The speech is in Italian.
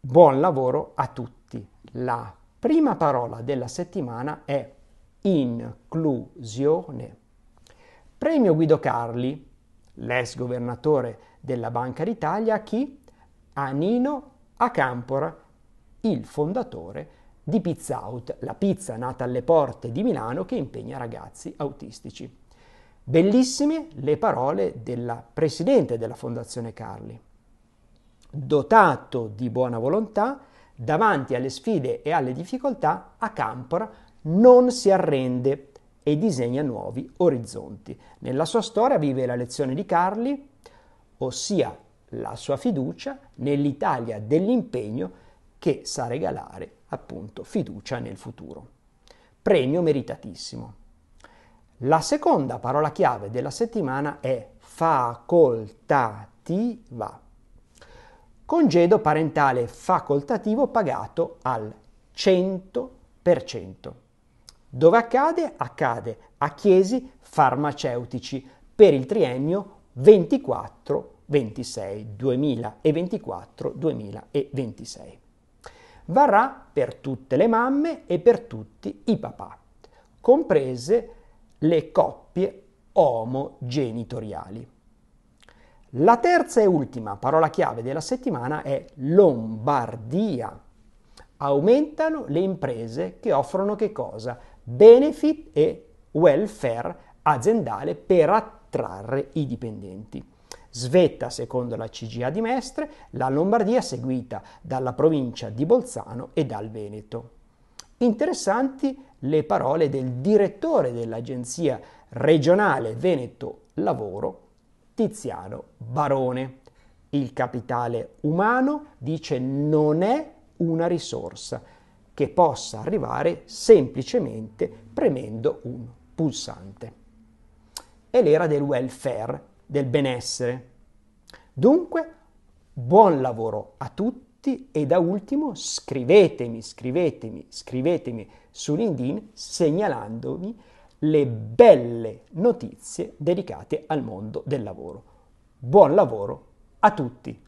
Buon lavoro a tutti. La prima parola della settimana è inclusione. Premio Guido Carli, l'ex governatore della Banca d'Italia, a chi? A Nino Acampora, il fondatore di Pizza Out, la pizza nata alle porte di Milano che impegna ragazzi autistici. Bellissime le parole della presidente della Fondazione Carli dotato di buona volontà, davanti alle sfide e alle difficoltà, a Acampora non si arrende e disegna nuovi orizzonti. Nella sua storia vive la lezione di Carli, ossia la sua fiducia nell'Italia dell'impegno che sa regalare appunto fiducia nel futuro. Premio meritatissimo. La seconda parola chiave della settimana è facoltativa. Congedo parentale facoltativo pagato al 100%. Dove accade? Accade a Chiesi Farmaceutici per il triennio 24-26, 2024-2026. Varrà per tutte le mamme e per tutti i papà, comprese le coppie omogenitoriali. La terza e ultima parola chiave della settimana è Lombardia. Aumentano le imprese che offrono che cosa? Benefit e welfare aziendale per attrarre i dipendenti. Svetta, secondo la CGA di Mestre, la Lombardia seguita dalla provincia di Bolzano e dal Veneto. Interessanti le parole del direttore dell'Agenzia regionale Veneto Lavoro, Tiziano Barone. Il capitale umano dice non è una risorsa che possa arrivare semplicemente premendo un pulsante. È l'era del welfare, del benessere. Dunque, buon lavoro a tutti e da ultimo scrivetemi, scrivetemi, scrivetemi su LinkedIn segnalandomi le belle notizie dedicate al mondo del lavoro. Buon lavoro a tutti!